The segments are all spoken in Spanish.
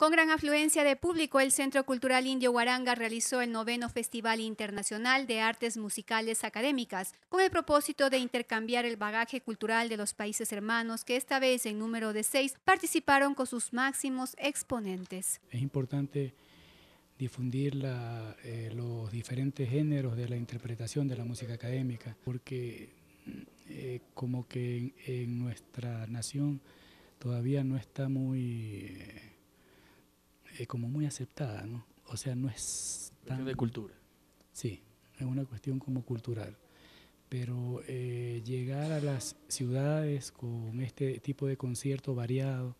Con gran afluencia de público, el Centro Cultural Indio Guaranga realizó el noveno Festival Internacional de Artes Musicales Académicas, con el propósito de intercambiar el bagaje cultural de los países hermanos, que esta vez en número de seis participaron con sus máximos exponentes. Es importante difundir eh, los diferentes géneros de la interpretación de la música académica, porque eh, como que en, nuestra nación todavía no está muy... Eh, eh, como muy aceptada, ¿no? O sea, no es tan... de cultura. Sí, es una cuestión como cultural. Pero eh, llegar a las ciudades con este tipo de concierto variado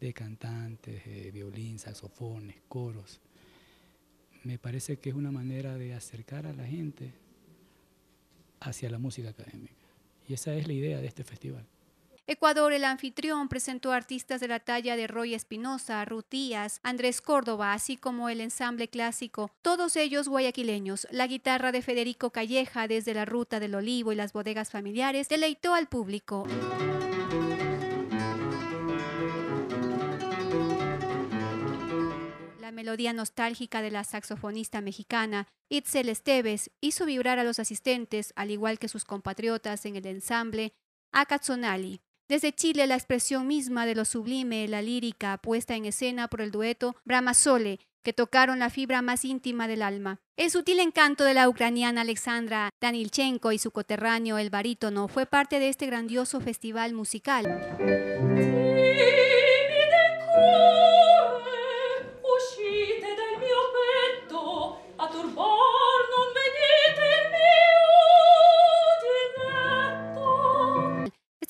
de cantantes, de eh, violín, saxofones, coros, me parece que es una manera de acercar a la gente hacia la música académica. Y esa es la idea de este festival. Ecuador, el anfitrión, presentó artistas de la talla de Roy Espinosa, Díaz, Andrés Córdoba, así como el ensamble clásico, todos ellos guayaquileños. La guitarra de Federico Calleja desde la Ruta del Olivo y las bodegas familiares deleitó al público. La melodía nostálgica de la saxofonista mexicana Itzel Esteves hizo vibrar a los asistentes, al igual que sus compatriotas en el ensamble Akatsonali. Desde Chile, la expresión misma de lo sublime, la lírica puesta en escena por el dueto Sole, que tocaron la fibra más íntima del alma. El sutil encanto de la ucraniana Alexandra Danilchenko y su coterráneo el barítono fue parte de este grandioso festival musical.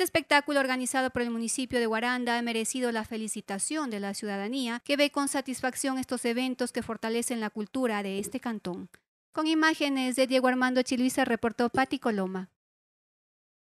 Este espectáculo organizado por el municipio de Guaranda ha merecido la felicitación de la ciudadanía que ve con satisfacción estos eventos que fortalecen la cultura de este cantón. Con imágenes de Diego Armando Chiluisa, reportó Patti Coloma.